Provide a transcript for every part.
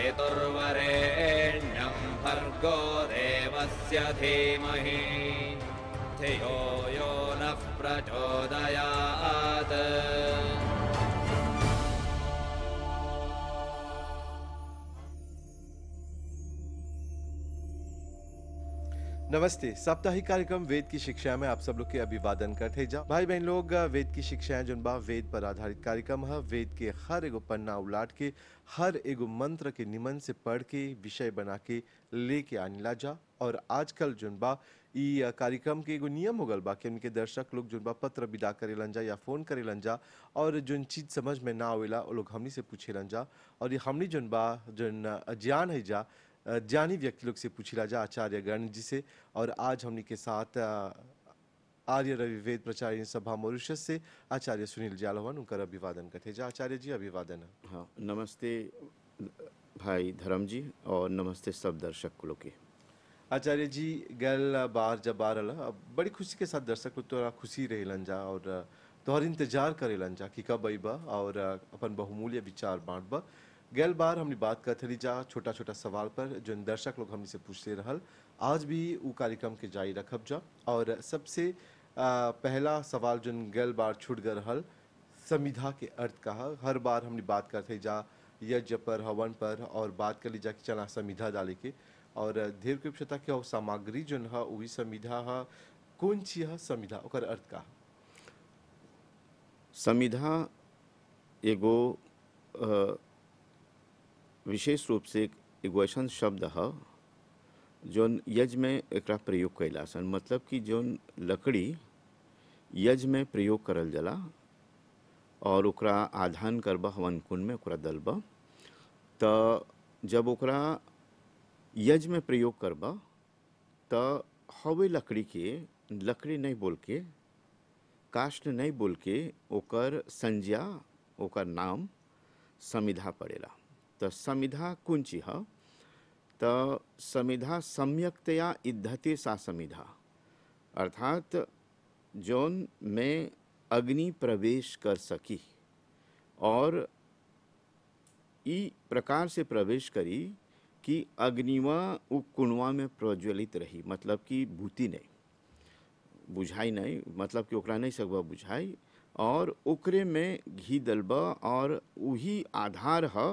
पितुर्वरेण्यम् भर्गो देवस्य धीमहि धियो यो नः प्रचोदयात् नमस्ते साप्ताहिक कार्यक्रम वेद की शिक्षा में आप सब लोग के अभिवादन करते जा भाई बहन लोग वेद की शिक्षाएं जुनबा वेद पर आधारित कार्यक्रम है वेद के हर एगो पन्ना उलाट के हर एगो मंत्र के निमन से पढ़ के विषय बना के लेके आने ला जा और आजकल जुनबा ई कार्यक्रम के एगो नियम हो गल बाकी उनके दर्शक लोग जुनबा पत्र विदा करे जा या फ़ोन करे जा और जोन चीज़ समझ में ना आवेला वो लोग हमनी से पूछे जा और ये हमनी जुनबा जोन ज्ञान है जा ज्ञानी व्यक्ति लोग से पूछी राजा गण जी से और आज हमने के साथ आर्य रविवेद प्रचार सभा मॉरिशस से आचार्य सुनील जालवान उनका अभिवादन करते जा आचार्य जी अभिवादन हाँ नमस्ते भाई धर्म जी और नमस्ते सब दर्शक लोग के आचार्य जी गल बार जब बार बड़ी खुशी के साथ दर्शक लोग तोरा खुशी रहेलन जा और तोहर इंतजार करेलन जा कि कब अब और अपन बहुमूल्य विचार बांटब गल बार हमने बात करते रही जा छोटा छोटा सवाल पर जो दर्शक लोग हमने से पूछते रहल आज भी वो कार्यक्रम के जारी रखब जा और सबसे पहला सवाल जो गल बार छूट गए रहल संविधा के अर्थ कहा हर बार हमने बात करते जा यज्ञ पर हवन पर और बात कर ली जा कि चला संविधा डाले के और धीर कृपता के सामग्री जो है वही संविधा है कौन चीज है संविधा और अर्थ का संविधा एगो विशेष रूप से इग्वेशन शब्द है जौन यज में एक प्रयोग कैला सन मतलब कि जौन लकड़ी यज में प्रयोग करल जला और उकरा आधान करब हवन कुंड में उकरा दलब त जब उकरा यज में प्रयोग करब त हवे लकड़ी के लकड़ी नहीं बोल के काष्ट नहीं बोल के ओकर संज्ञा ओकर नाम समिधा पड़ेला त समिधा है त समिधा सम्यकतया इद्धते सा समिधा अर्थात जौन में अग्नि प्रवेश कर सकी और ई प्रकार से प्रवेश करी कि अग्निवा उ कुणवा में प्रज्वलित रही मतलब कि भूति नहीं बुझाई नहीं मतलब कि ओकरा नहीं सकबा बुझाई और ओकरे में घी दलबा और उही आधार है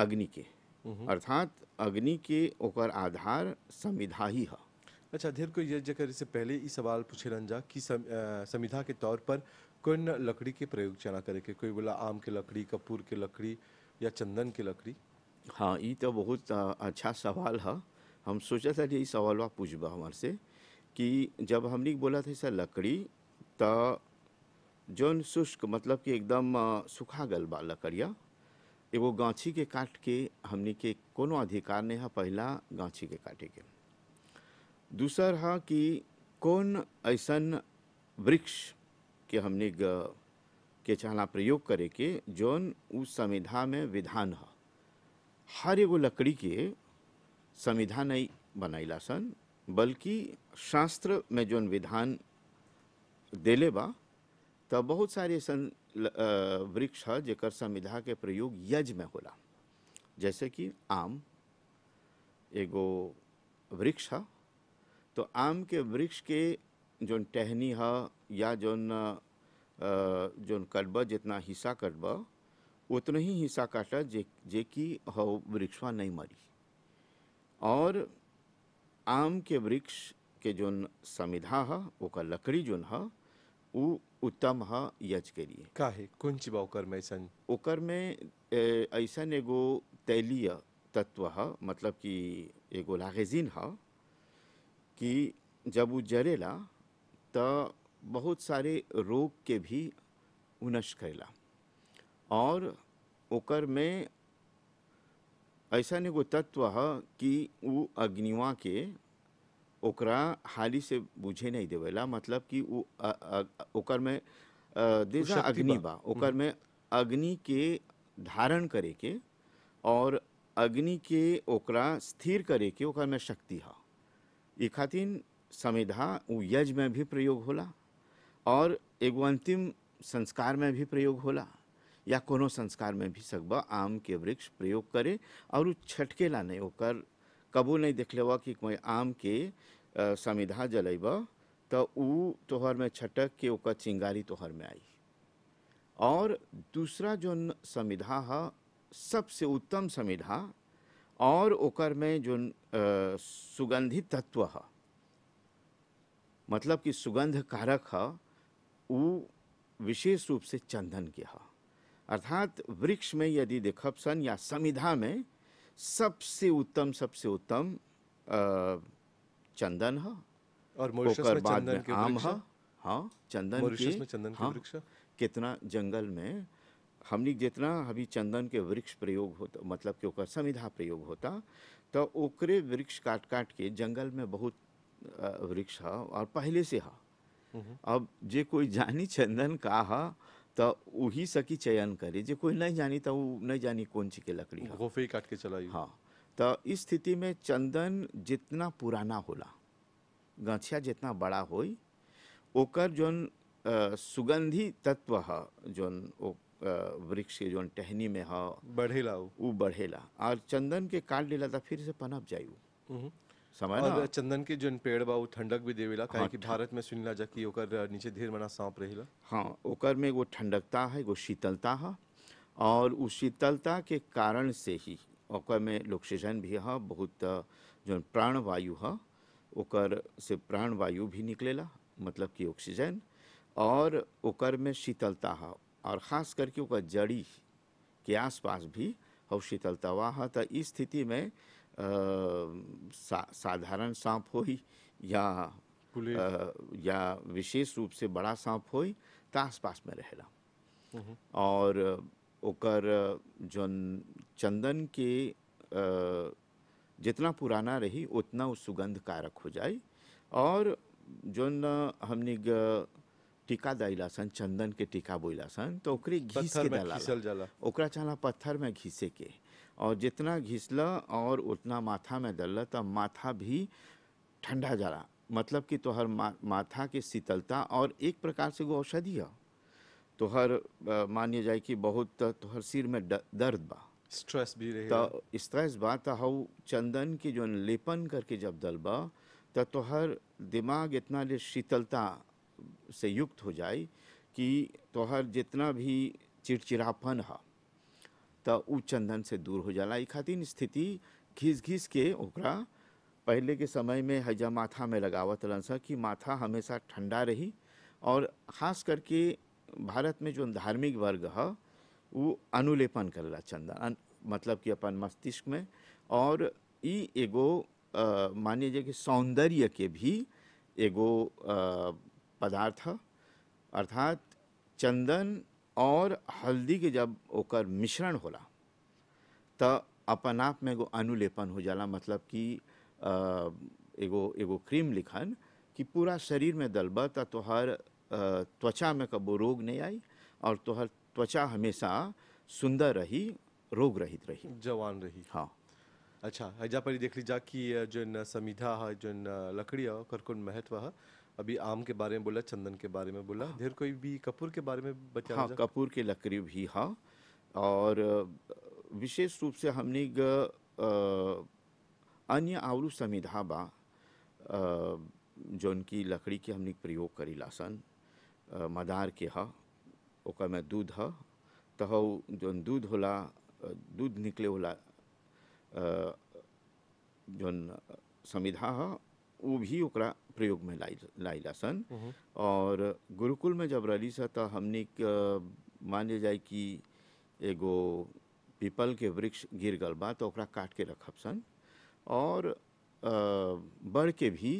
अग्नि के अर्थात अग्नि के ओकर आधार संविधा ही है अच्छा अध्ययन को यह जगह से पहले ये सवाल पूछे रंजा कि संविधा के तौर पर कौन लकड़ी के प्रयोग चना करे के कोई बोला आम के लकड़ी कपूर के लकड़ी या चंदन के लकड़ी हाँ ये तो बहुत अच्छा सवाल है हम सोचा था यही सवाल वहाँ पूछब हमारे से कि जब हमने बोला थे सर लकड़ी तो जौन शुष्क मतलब कि एकदम सूखा गल बा लकड़िया एगो गाछी के काट के हमने के कोनो अधिकार नहीं है पहला गाछी के काटे के दूसर है कि कौन ऐसन वृक्ष के हमने ग, के चाहना प्रयोग करे के जौन उस संविधा में विधान है हर एगो लकड़ी के संविधान नहीं बनैला सन बल्कि शास्त्र में जौन विधान देले बा तब बहुत सारे ऐसा वृक्ष है जेकर संविधा के प्रयोग यज में होला जैसे कि आम एगो वृक्ष है तो आम के वृक्ष के जौन टहनी है या जौन जो कटब जितना हिस्सा कटब उतना ही हिस्सा काटा जे जे कि वृक्षवा नहीं मरी और आम के वृक्ष के जो समिधा है वो लकड़ी जो है ऊ उत्तम यज के लिए काहे कुंच बाकर में सन ओकर में ऐसा एगो तैलीय तत्व हा मतलब कि एगो लागेजिन हा कि जब वो जरेला तो बहुत सारे रोग के भी उनश करेला और ओकर में ऐसा एगो तत्व हा कि वो अग्निवा के ओकरा हाली से बुझे नहीं देवेला मतलब कि ओकर में देजा अग्नि बा हम्म। ओकर में अग्नि के धारण करे के और अग्नि के ओकरा स्थिर करे के ओकर में शक्ति हा ये खातिर समिधा उ यज में भी प्रयोग होला और एगो अंतिम संस्कार में भी प्रयोग होला या कोनो संस्कार में भी सकबा आम के वृक्ष प्रयोग करे और छटकेला नहीं ओकर कबू नहीं हुआ कि कोई आम के समिधा जलेब तो तोहर में छटक के ओकर चिंगारी तोहर में आई और दूसरा जो समिधा है सबसे उत्तम समिधा और ओकर में जो सुगंधित तत्व है मतलब कि सुगंध कारक है ऊ विशेष रूप से चंदन के है अर्थात वृक्ष में यदि देखब सन या समिधा में सबसे उत्तम सबसे उत्तम चंदन है और मॉरिशस में चंदन के आम है हाँ चंदन मॉरिशस चंदन के हाँ, वृक्ष कितना जंगल में हमने जितना अभी चंदन के वृक्ष प्रयोग होता मतलब कि ओकर समिधा प्रयोग होता तो ओकरे वृक्ष काट काट के जंगल में बहुत वृक्ष है और पहले से है हम्म। अब जे कोई जानी चंदन का है तो वही सकी चयन करे जो कोई नहीं जानी तो नहीं जानी कौन चीज के लकड़ी गोफे ही काट के चलाई हाँ तो इस स्थिति में चंदन जितना पुराना होला गछिया जितना बड़ा होई ओकर जौन सुगंधी तत्व है जौन वृक्ष के जो टहनी में है बढ़ेला वो बढ़ेला और चंदन के काट लेला तो फिर से पनप जाए समय और चंदन के जन पेड़ बा ठंडक भी देवेला हाँ, कि भारत में सुनिला जा कि ओकर नीचे ढेर मना सांप रहेला हाँ ओकर में वो ठंडकता है वो शीतलता है और उस शीतलता के कारण से ही ओकर में ऑक्सीजन भी है बहुत जो प्राण वायु है ओकर से प्राण वायु भी निकलेला मतलब कि ऑक्सीजन और ओकर में शीतलता है और ख़ास करके ओकर जड़ी के आसपास भी और शीतलता हुआ तो इस स्थिति में सा, साधारण सांप हो या आ, या विशेष रूप से बड़ा सांप हो तो आसपास में रहला हम्म। और ओकर जौन चंदन के आ, जितना पुराना रही उतना उस सुगंध कारक हो जाए और जौन हमने टीका दिला सन चंदन के टीका बोला सन तो ओकरे घिस के डाला ओकरा चाला पत्थर में घिसे के और जितना घिसल और उतना माथा में दल तब माथा भी ठंडा जाला मतलब कि तोहर मा, माथा के शीतलता और एक प्रकार से वो औषधि है तोहर मानिए जाए कि बहुत तोहर सिर में दर्द बा स्ट्रेस भी रहे तो स्ट्रेस बा तो हऊ चंदन के जो लेपन करके जब दल बा तो तोहर दिमाग इतना जो शीतलता से युक्त हो जाए कि तोहर जितना भी चिड़चिड़ापन है तो उ चंदन से दूर हो जाला ई खातिर स्थिति घिस घिस के ओकरा पहले के समय में हजा माथा में लगावत रहन सा कि माथा हमेशा ठंडा रही और ख़ास करके भारत में जो धार्मिक वर्ग है वो अनुलेपन रहा चंदन मतलब कि अपन मस्तिष्क में और ई एगो मान लीजिए कि सौंदर्य के भी एगो पदार्थ अर्थात चंदन और हल्दी के जब ओकर मिश्रण होला त अपन आप में एगो अनुलेपन हो जाला मतलब कि एगो एगो क्रीम लिखन कि पूरा शरीर में दलब त तोहर त्वचा में कबो रोग नहीं आई और तोहर त्वचा हमेशा सुंदर रही रोग रहित रही जवान रही हाँ अच्छा हजा पर देख लीजा कि जो संविधा है जो लकड़ी है कर कौन महत्व है अभी आम के बारे में बोला चंदन के बारे में बोला हाँ। कोई भी कपूर के बारे में बचा हाँ कपूर के लकड़ी भी हाँ और विशेष रूप से हमने अन्य समिधा बा जो उनकी लकड़ी के हमने प्रयोग करी लासन मदार के हा में दूध ह तह जो दूध होला दूध निकले होला जो समिधा ह वो भी ओकरा प्रयोग में लाई लाई लासन हम्म। और गुरुकुल में जब रली सा तो हमने मान लिया जाए कि एगो पीपल के वृक्ष गिर गल बा तो काट के रखब सन और बढ़ के भी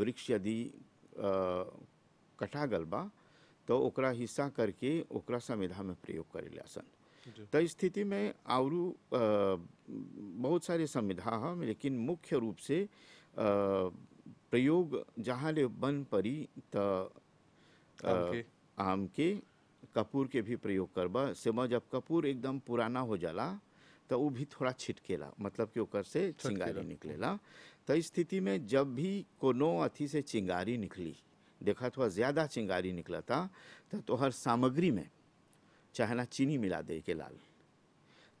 वृक्ष यदि कटा गल बा तो ओकरा हिस्सा करके ओकरा संविधा में प्रयोग करे ला सन तो स्थिति में और बहुत सारे संविधा हम लेकिन मुख्य रूप से आ, प्रयोग जहाँ ले बन पड़ी त आम के कपूर के भी प्रयोग करबा से जब कपूर एकदम पुराना हो जाला तो वो भी थोड़ा छिटकेला मतलब कि ओकर से चिंगारी निकलेला तो स्थिति में जब भी कोनो अथि से चिंगारी निकली देखा थोड़ा ज़्यादा चिंगारी निकला था तो तोहर सामग्री में चाहे ना चीनी मिला दे के लाल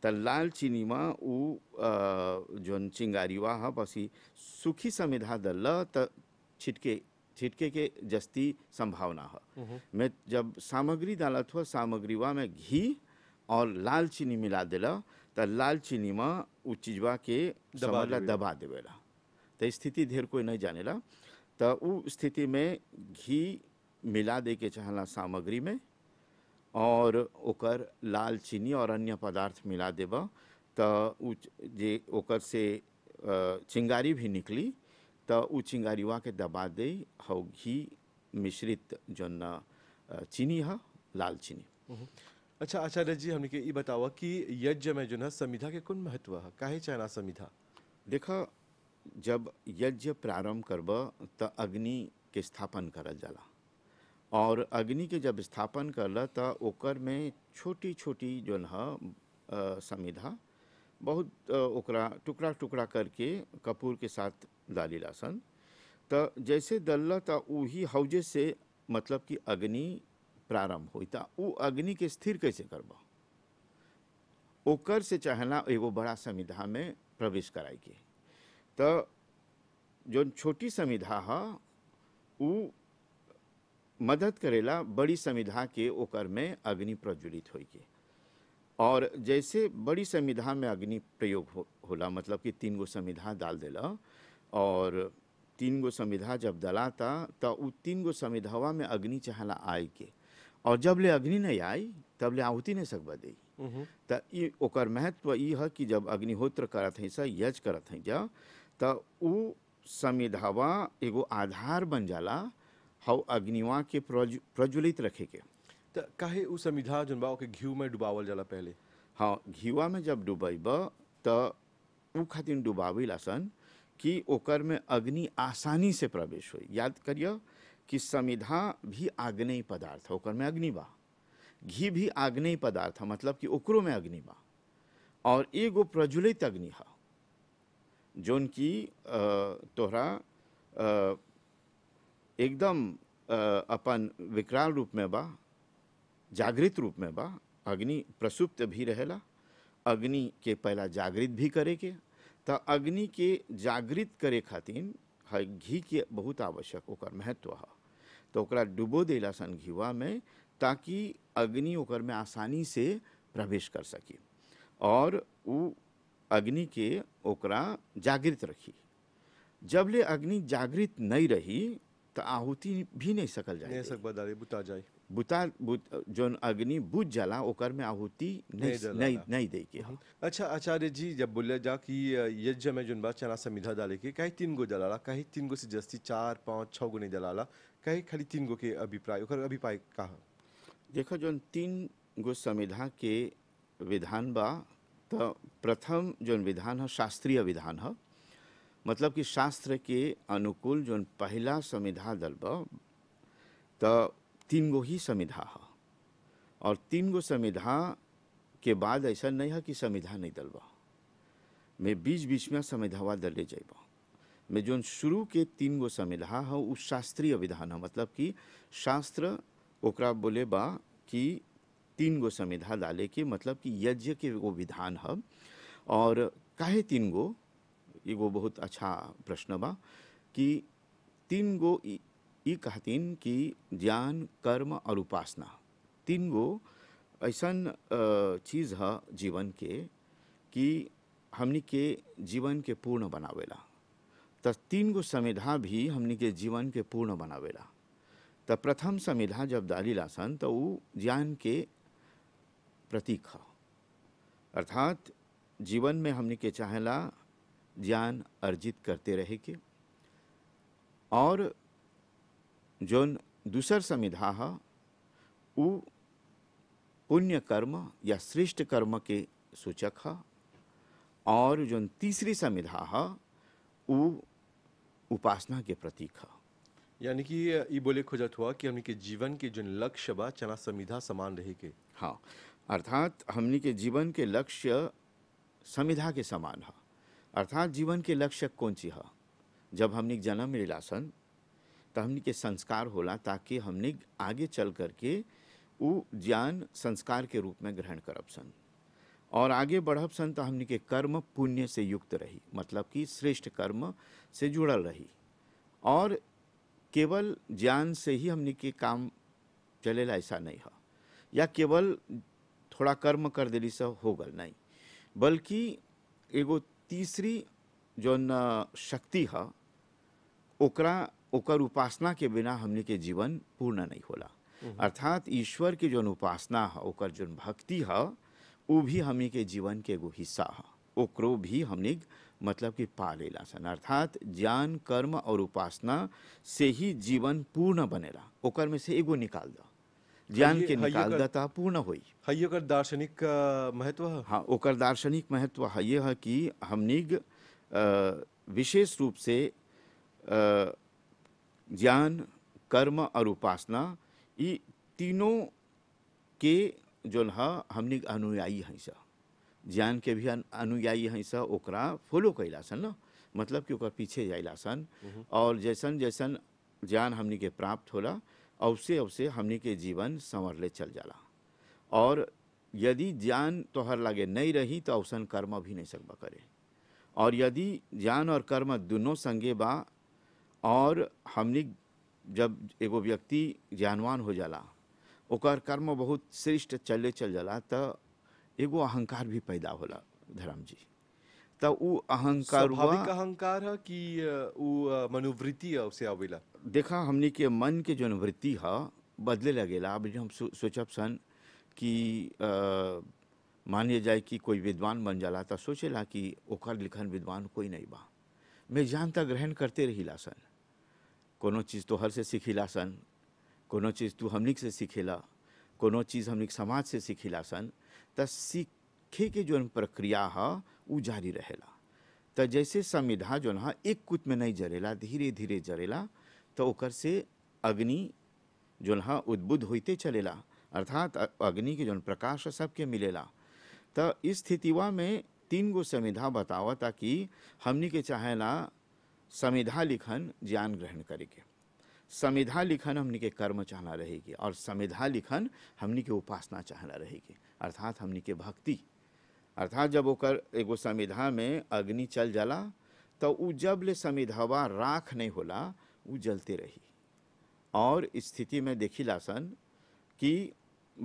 त लाल में उ जो चिंगारी वाह हा सुखी समिधा दल छिटके छिटके के जस्ती संभावना है मैं जब सामग्री डाल सामग्री सामग्रीवा में घी और लाल चीनी मिला दिला तो लाल चीनी में उ चीजवा के दबा दबा देवेला तो स्थिति ढेर कोई नहीं जानेला तो उ स्थिति में घी मिला दे के चाहला सामग्री में और ओकर लाल चीनी और अन्य पदार्थ मिला देब तो जे ओकर से चिंगारी भी निकली तो उ चिंगारीवा के दबा दे हौ घी मिश्रित जो न चीनी है लाल चीनी हम्म। अच्छा आचार्य जी हमने के ये बतावा कि यज्ञ में जो है संविधा के कौन महत्व है काहे चाहना संविधा देख जब यज्ञ प्रारंभ करब त अग्नि के स्थापन करल जाला और अग्नि के जब स्थापन कर तो ओकर में छोटी छोटी जो है समिधा बहुत ओकरा टुकड़ा टुकड़ा करके कपूर के साथ डाली लासन तो जैसे दल्ला तो वही हौजे से मतलब कि अग्नि प्रारंभ हुई था वो अग्नि के स्थिर कैसे करब ओकर से चाहना एगो बड़ा समिधा में प्रवेश कराई के तो जो छोटी समिधा है मदद करेला बड़ी संविधा के ओकर में अग्नि प्रज्वलित हो और जैसे बड़ी संविधा में अग्नि प्रयोग हो, होला मतलब कि तीन गो संविधा डाल दिल और तीन गो संविधा जब था तो उ तीन गो संविधावा में अग्नि चाहला आय के और जब ले अग्नि नहीं आई तब ले आहुति नहीं सकब दे तर ओकर महत्व ये है कि जब अग्निहोत्र करत हैं सा यज करत हैं जब तो उ संविधावा एगो आधार बन जाला हाउ अग्निवा के प्रज्वलित के तो कहे उ समिधा जनबाओ के घी में डुबावल जला पहले हाँ घीवा में जब डुबैब त उ खातिर डुबावेला सन कि ओकर में अग्नि आसानी से प्रवेश हो याद करियो कि समिधा भी आग्नेय पदार्थ ओकर में अग्नि बा घी भी आग्नेय पदार्थ मतलब कि ओकरो में अग्नि बा और एगो प्रज्वलित अग्नि है जोन की तोहरा एकदम अपन विकराल रूप में बा जागृत रूप में बा अग्नि प्रसुप्त भी रहेला अग्नि के पहला जागृत भी करे के तो अग्नि के जागृत करे खातिर है घी के बहुत आवश्यक ओकर महत्व है तो ओकरा डुबो देला सन घीवा में ताकि अग्नि ओकर में आसानी से प्रवेश कर सके और उ अग्नि के ओकरा जागृत रखी जब ले अग्नि जागृत नहीं रही तो आहुति भी नहीं सकल जाए नहीं बुता जाए बुता बुत, जो अग्नि बुझ जला ओकर में आहुति नहीं नहीं, नहीं, नहीं दे के अच्छा आचार्य जी जब बोले जा कि यज्ञ में जो बात चना समिधा डाले के कहीं तीन गो जलाला कहीं तीन गो से जस्ती चार पाँच छः गो नहीं जलाला कहीं खाली तीन गो के अभिप्राय ओकर अभिप्राय कहा देखो जो तीन गो संविधा के विधान बा तो प्रथम जो विधान है शास्त्रीय विधान है मतलब कि शास्त्र के अनुकूल जो पहला संविधा दल तो तीन गो ही संविधा है और तीन गो संविधा के बाद ऐसा नहीं है कि संविधा नहीं दल मैं बीच बीच में संविधावा दले जाबा में जो शुरू के तीन गो संविधा है उस शास्त्रीय विधान है मतलब कि शास्त्र ओकरा बोले बा कि तीन गो संविधा डाले के मतलब कि यज्ञ के वो विधान है और काहे तीन गो एगो बहुत अच्छा प्रश्न बा कि तीन गो ये कहतीन कि ज्ञान कर्म और उपासना तीन गो ऐसा चीज़ है जीवन के कि हमने के जीवन के पूर्ण बनावेला तो तीन गो संविधा भी हमने के जीवन के पूर्ण बनावेला तो प्रथम संविधा जब दाली लासन तो वो ज्ञान के प्रतीक है अर्थात जीवन में हमने के चाहेला ज्ञान अर्जित करते रहेंगे और जो दूसर समिधा है वो पुण्य कर्म या श्रेष्ठ कर्म के सूचक है और जो तीसरी समिधा है वो उपासना के प्रतीक है यानी कि ये बोले खोजत हुआ कि हमने के जीवन के जो लक्ष्य बा चना संविधा समान रहे के हाँ अर्थात हमने के जीवन के लक्ष्य संविधा के समान है अर्थात जीवन के लक्ष्य कौन ची है जब हमने जन्म लिलासन तो हमने के संस्कार होला ताकि हमने आगे चल करके वो ज्ञान संस्कार के रूप में ग्रहण करब सन और आगे बढ़ब सन तो हमने के कर्म पुण्य से युक्त रही मतलब कि श्रेष्ठ कर्म से जुड़ल रही और केवल ज्ञान से ही हमने के काम चलेला ऐसा नहीं है या केवल थोड़ा कर्म कर दिली से हो गल नहीं बल्कि एगो तीसरी जौन शक्ति है ओकरा ओकर उपासना के बिना हमने के जीवन पूर्ण नहीं होला हम्म। अर्थात ईश्वर के जौन उपासना है ओकर जो भक्ति है वो भी हमने के जीवन के एगो हिस्सा है ओकरो भी हमने मतलब कि पा लेला सन अर्थात ज्ञान कर्म और उपासना से ही जीवन पूर्ण बनेला ओकर में से एगो निकाल दो ज्ञान के निकालदाता पूर्ण हो दार्शनिक महत्व हाँ ओकर दार्शनिक महत्व ये है कि हमनिग विशेष रूप से ज्ञान कर्म और उपासना ये तीनों के जो है हमनिग अनुयायी हैं सा ज्ञान के भी अनुयायी हैं सा ओकरा फॉलो कैला सन ना मतलब कि ओकर पीछे जाइला सन हम्म। और जैसन जैसन ज्ञान हमनी के प्राप्त होला अवसे अवसे हमने के जीवन संवरले चल जाला और यदि ज्ञान तोहर लगे नहीं रही तो अवसन कर्म भी नहीं सकबा करे और यदि ज्ञान और कर्म दोनों संगे बा और हमने जब एगो व्यक्ति ज्ञानवान हो जाला ओकर कर्म बहुत श्रेष्ठ चले चल जाला तो एगो अहंकार भी पैदा होला धर्म जी त उ अहंकार हुआ अहंकार है कि उ मनोवृत्ति है उसे आवेला देखा हमने के मन के जो वृत्ति है बदले लगेला अब जो हम सोचब सन कि मान लिया जाए कि कोई विद्वान बन जाला तो सोचेला कि ओकर लिखन विद्वान कोई नहीं बा मैं जान तक ग्रहण करते रहिला सन कोनो चीज़ तोहर से सीखिला सन कोनो चीज़ तू तो हमनिक से सीखेला कोनो चीज़ हमनिक समाज से सीखिला सन त सीखे के जो प्रक्रिया है उ जारी रहेला तो जैसे समिधा जो ना एक कुत में नहीं जरेला धीरे धीरे जरेला तो ओकर से अग्नि जो ना उद्बुद्ध होते चलेला अर्थात अग्नि के जो प्रकाश सबके मिलेला तो इस स्थितिवा में तीन गो संविधा बतावा ताकि हमनी के चाहेला संविधा लिखन ज्ञान ग्रहण करे के संविधा लिखन हमनी के कर्म चाहना रहेगी और संविधा लिखन हमनी के उपासना चाहना रहेगी अर्थात हमनी के भक्ति अर्थात जब ओकर एगो समिधा में अग्नि चल जला तो उ जब ले संविधावा राख नहीं होला उ जलते रही और स्थिति में देखिला सन कि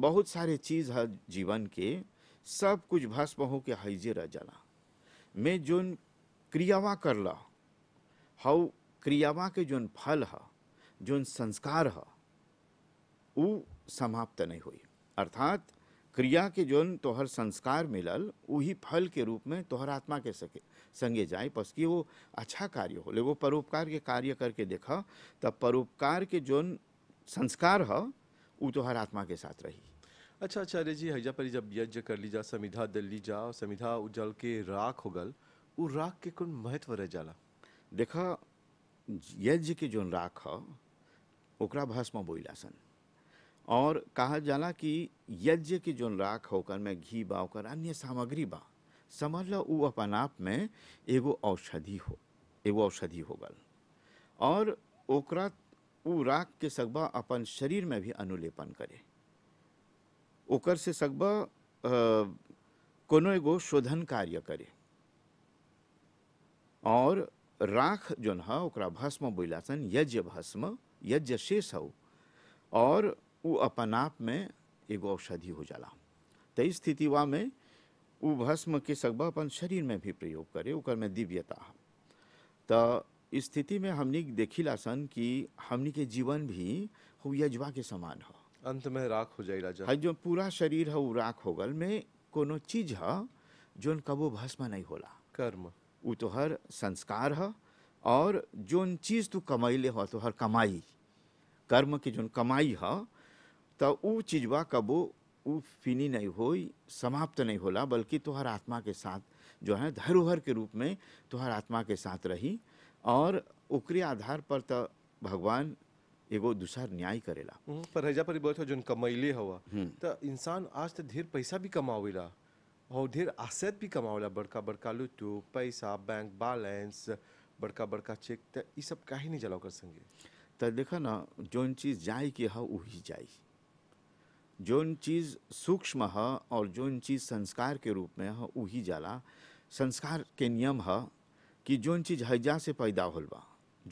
बहुत सारे चीज़ है जीवन के सब कुछ भस्म हो के हैजे रह जाला में जोन क्रियावा कर ला हाउ क्रियावा के जोन फल है जोन संस्कार है उ समाप्त नहीं हुई अर्थात क्रिया के जोन तोहर संस्कार मिलल वही फल के रूप में तोहर आत्मा के सके संगे जाए कि वो अच्छा कार्य हो ले वो परोपकार के कार्य करके देख तब परोपकार के जोन संस्कार है वो तोहर आत्मा के साथ रही अच्छा आचार्य जी हजा पर जब यज्ञ कर ली जा समिधा दल ली जा समिधा उजल के राख हो गल उ राख के कौन महत्व रह जाला देखा यज्ञ के जोन राख ओकरा भस्म सन और कहा जाला कि यज्ञ की जो राख होकर में घी बा होकर अन्य सामग्री बा समझ लो वो अपन आप में एगो औषधि हो एगो औषधि हो गल और ओकरा उ राख के सगबा अपन शरीर में भी अनुलेपन करे ओकर से सगबा कोनो एगो शोधन कार्य करे और राख जो है ओकरा भस्म सन यज्ञ भस्म यज्ञ शेष हो और वो अपन आप में एगो औषधि हो जाला स्थिति वा में वो भस्म के सगबा अपन शरीर में भी प्रयोग करे उकर में दिव्यता तो स्थिति में हमनी ला सन कि हमनी के जीवन भी हो यजवा के समान हो अंत में राख हो जाएगा राजा जो पूरा शरीर है वो राख हो गल में कोनो चीज है जोन कबो भस्म नहीं होला कर्म वो तो हर संस्कार है और जोन चीज तू कमाई ले हो तो हर कमाई कर्म की जोन कमाई है तो चीजवा कबो उ फिनी नहीं हो समाप्त नहीं होला बल्कि तुहर आत्मा के साथ जो है धरोहर के रूप में तुहर आत्मा के साथ रही और ओकरे आधार पर तो भगवान एगो दूसर न्याय करेला हम्म, पर हजा पर बोलते जो कमैले हवा तो इंसान आज तो ढेर पैसा भी कमावेला और ढेर आसेट भी कमावेला बड़का बड़का लुटू पैसा बैंक बैलेंस बड़का बड़का चेक तो ये सब काहे नहीं जला कर संगे तो देखा ना जो चीज़ जाए कि हाँ वही जाए जो चीज़ सूक्ष्म है और जो चीज़ संस्कार के रूप में है वही जाला संस्कार के नियम है कि जो चीज़ हैजा से पैदा होल बा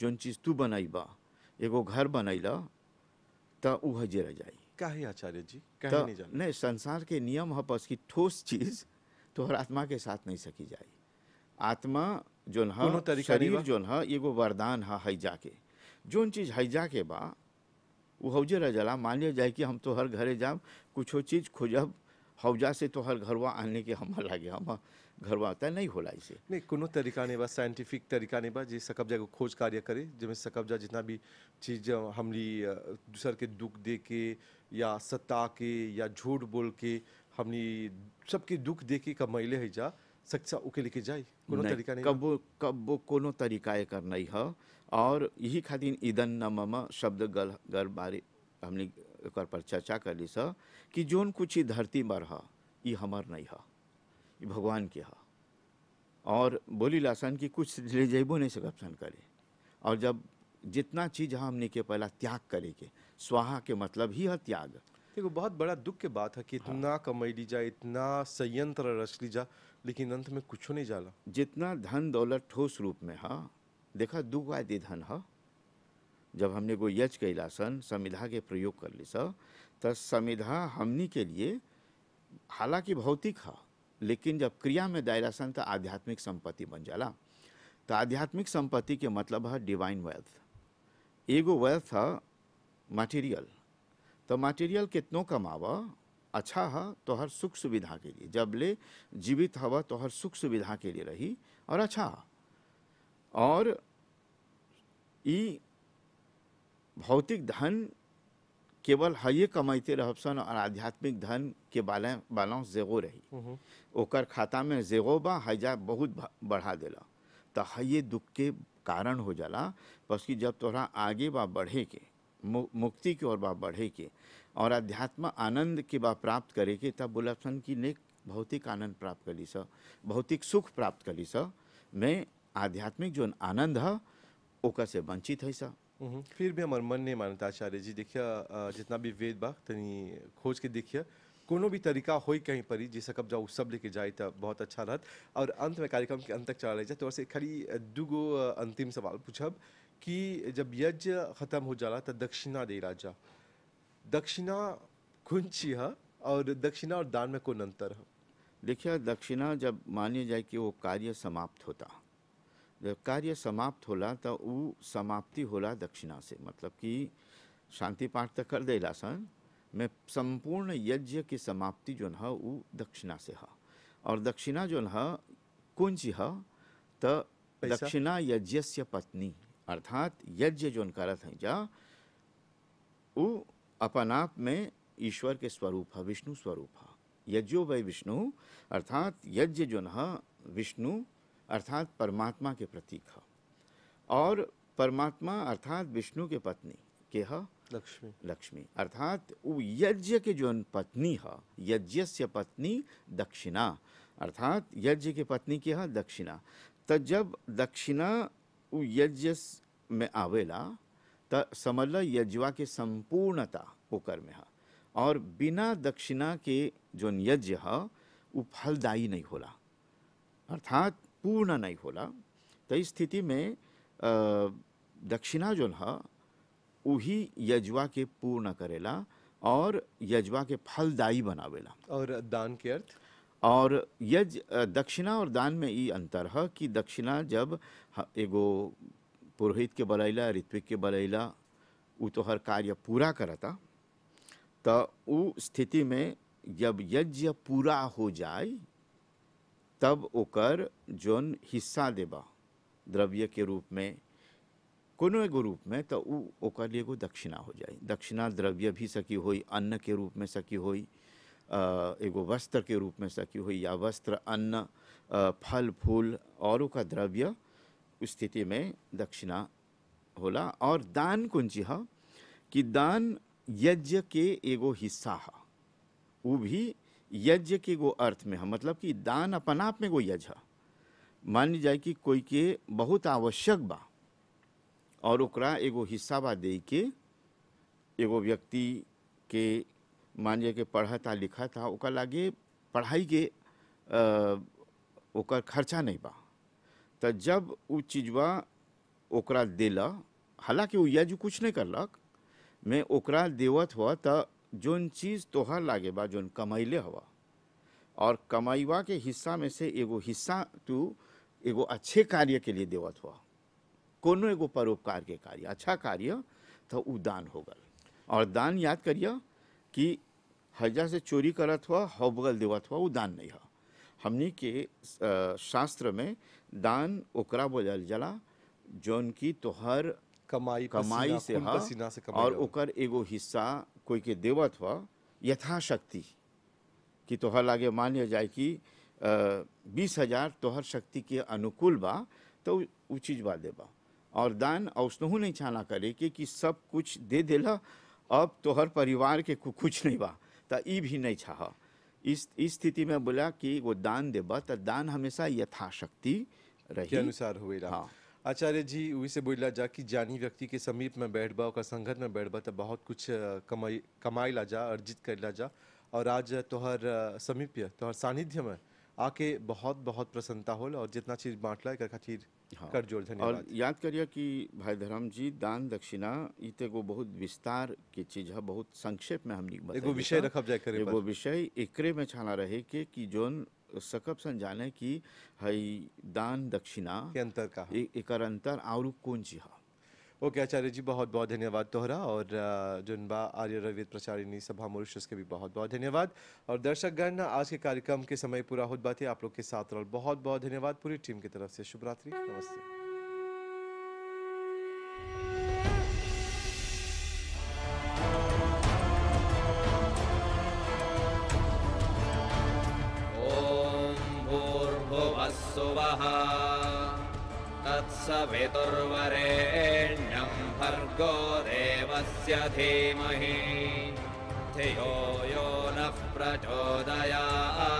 जो चीज़ तू बा एगो घर बनैल तो ऊ हजे रह जाए कहे आचार्य जी कहे नहीं नहीं संसार के नियम है बस कि ठोस चीज़ तोहर आत्मा के साथ नहीं सकी जाए आत्मा जो है शरीर जो है एगो वरदान है हैजा के जो चीज़ हैजा के बा वो हौजे रह जाला मान लिया जाए कि हम तो हर घरे जाम कुछ चीज़ खोजब हौजा से तो हर घरवा आने के हम लागे हम घरवा तय नहीं होला इसे नहीं कोनो तरीका नहीं बस साइंटिफिक तरीका नहीं बस जी सकब्जा को खोज कार्य करे जिसमें सकबजा जितना भी चीज़ हमली दूसर के दुख दे के या सता के या झूठ बोल के हमली सबके दुख दे के कमैले है जा सच्चा उके लेके जाए कोनो तरीका नहीं कबो कबो कोनो तरीका ये करना ही है और यही खातिर ईदन न मम शब्द गल गल बारे हमने एकर पर चर्चा कर ली सर कि जोन कुछ ही धरती पर है ये हमार नहीं है ये भगवान के है और बोली लासन कि कुछ ले जेबो नहीं सकब सन करे और जब जितना चीज़ हमने के पहला त्याग करे के स्वाहा के मतलब ही है त्याग देखो बहुत बड़ा दुख के बात है कि इतना हाँ। कमैली जा इतना संयंत्र रच ली जा लेकिन अंत में कुछ नहीं जाला जितना धन दौलत ठोस रूप में हा देखा दुगादि धन हा जब हमने को यज सन संविधा के प्रयोग कर ली सा तो संविधा हमनी के लिए हालांकि भौतिक हा लेकिन जब क्रिया में सन तो आध्यात्मिक संपत्ति बन जाला तो आध्यात्मिक संपत्ति के मतलब है डिवाइन वेल्थ एगो वेल्थ है मटेरियल तो मटेरियल कितनों कमावा अच्छा है हाँ, तो हर सुख सुविधा के लिए जब ले जीवित हव तो हर सुख सुविधा के लिए रही और अच्छा और ई भौतिक धन केवल हये कमाते रह सन और आध्यात्मिक धन के बाले बैलेंस जेगो रही ओकर खाता में जेगो बा हजा बहुत बढ़ा दिल तो हये दुख के कारण हो जाला बस कि जब तोरा आगे बा बढ़े के मु, मुक्ति की ओर बा बढ़े के और अध्यात्म आनंद के बा प्राप्त करे के तब बोलासन कि नेक भौतिक आनंद प्राप्त करी स भौतिक सुख प्राप्त करी स मैं आध्यात्मिक जो आनंद है ओकर से वंचित है स हम्म, हम्म। फिर भी हमारे मन नहीं मानता आचार्य जी देखिए जितना भी वेद बा तनी खोज के देखिए कोनो भी तरीका हो कहीं पर जैसे कब जाओ सब लेके जाए तो बहुत अच्छा रहत और अंत में कार्यक्रम के अंत तक चला जाए तो से खाली दूगो अंतिम सवाल पूछब कि जब यज्ञ ख़त्म हो जाला रहा दक्षिणा दे राजा दक्षिणा कुंची है और दक्षिणा और दान में कौन अंतर है देखिए दक्षिणा जब मानिए जाए कि वो कार्य समाप्त होता जब कार्य समाप्त होला तो वो समाप्ति होला दक्षिणा से मतलब कि शांति पाठ तो कर दे सन में संपूर्ण यज्ञ की समाप्ति जो है वो दक्षिणा से है और दक्षिणा जो है कुंज है तो दक्षिणा यज्ञ से पत्नी अर्थात यज्ञ जो करत हैं जा वो अपन आप में ईश्वर के स्वरूप है विष्णु स्वरूप है यज्ञो वै विष्णु अर्थात यज्ञ जो है विष्णु अर्थात परमात्मा के प्रतीक है और परमात्मा अर्थात विष्णु के पत्नी के है लक्ष्मी लक्ष्मी अर्थात वो यज्ञ के जो पत्नी है यज्ञ से पत्नी दक्षिणा अर्थात यज्ञ के पत्नी के है दक्षिणा तब जब दक्षिणा उ यज्ञ में आवेला त समझला यज्ञवा के संपूर्णता ओकर में है और बिना दक्षिणा के जो यज्ञ है वो फलदायी नहीं होला अर्थात पूर्ण नहीं होला तो इस स्थिति में दक्षिणा जो है वही यजवा के पूर्ण करेला और यजवा के फलदायी बनावेला और दान के अर्थ और यज दक्षिणा और दान में ये अंतर है कि दक्षिणा जब एगो पुरोहित के बलैला ऋत्विक के बलैला तो हर कार्य पूरा करता तो उ स्थिति में जब यज्ञ पूरा हो जाए तब ओकर जोन हिस्सा देबा द्रव्य के रूप में कोनो एगो रूप में तो उ ओकर लिए एगो दक्षिणा हो जाए दक्षिणा द्रव्य भी सकी होई अन्न के रूप में सकी होई एगो वस्त्र के रूप में सकी हुई या वस्त्र अन्न फल फूल औरों का द्रव्य स्थिति में दक्षिणा होला और दान कुंजी है कि दान यज्ञ के एगो हिस्सा है वो भी यज्ञ के गो अर्थ में है मतलब कि दान अपन आप में गो यज्ञ है मान जाए कि कोई के बहुत आवश्यक बा और एगो हिस्सा बा दे के एगो व्यक्ति के मान लिया कि पढ़ा था लिखा था ओकर लागे पढ़ाई के ओकर खर्चा नहीं बा तो जब उ चीजवा ओकरा देला हालांकि वो यह जो कुछ नहीं करलक मैं ओकरा देवत हुआ तो जोन चीज़ तोहर लागे बा जोन कमैले हुआ और कमाईवा के हिस्सा में से एगो हिस्सा तू एगो अच्छे कार्य के लिए देवत हुआ कोनो एगो परोपकार के कार्य अच्छा कार्य तो उदान दान हो गल और दान याद करिए कि हजा से चोरी करत हुआ हौ बगल देवत हुआ वो दान नहीं है हमने के शास्त्र में दान ओकरा बोलल जला जौन की तोहर कमाई कमाई से हसीना से कमाई और ओकर एगो हिस्सा कोई के देवत हुआ यथाशक्ति कि तोहर लागे मान लिया जाए कि बीस हजार तोहर शक्ति के अनुकूल बा तो वो चीज़ बा देबा और दान औसनहू नहीं छाना करे कि, कि सब कुछ दे देला अब तोहर परिवार के कुछ नहीं बा तो भी नहीं छह इस स्थिति में बोला कि वो दान देब तो दान हमेशा यथाशक्ति रही अनुसार हुए रहा हाँ। आचार्य जी वही से बोल जा कि जानी व्यक्ति के समीप में बैठ बा संगत में बैठ बा तो बहुत कुछ कमाई कमाई ला जा अर्जित कर ला जा और आज तोहर समीप तोहर सानिध्य में आके बहुत बहुत प्रसन्नता होल और जितना चीज़ बांटला एक खातिर हाँ। कर जोर धन्यवाद और याद करिए कि भाई धर्म जी दान दक्षिणा इत एगो बहुत विस्तार के चीज है बहुत संक्षेप में हमने एगो विषय रखब जाए करे एगो विषय एकरे में छाना रहे के कि जोन सकब सन जाने की हई दान दक्षिणा के अंतर का एक अंतर और कौन चीज है ओके आचार्य जी बहुत बहुत धन्यवाद तोहरा और जुनबा आर्य रवि प्रचारिणी सभा मॉरिशस के भी बहुत बहुत धन्यवाद और दर्शकगण आज के कार्यक्रम के समय पूरा हो बात आप लोग के साथ और बहुत बहुत धन्यवाद पूरी टीम की तरफ से शुभ रात्रि नमस्ते सुवः तत्सवितुर्वरे स्य महें, धियो यो नः प्रचोदया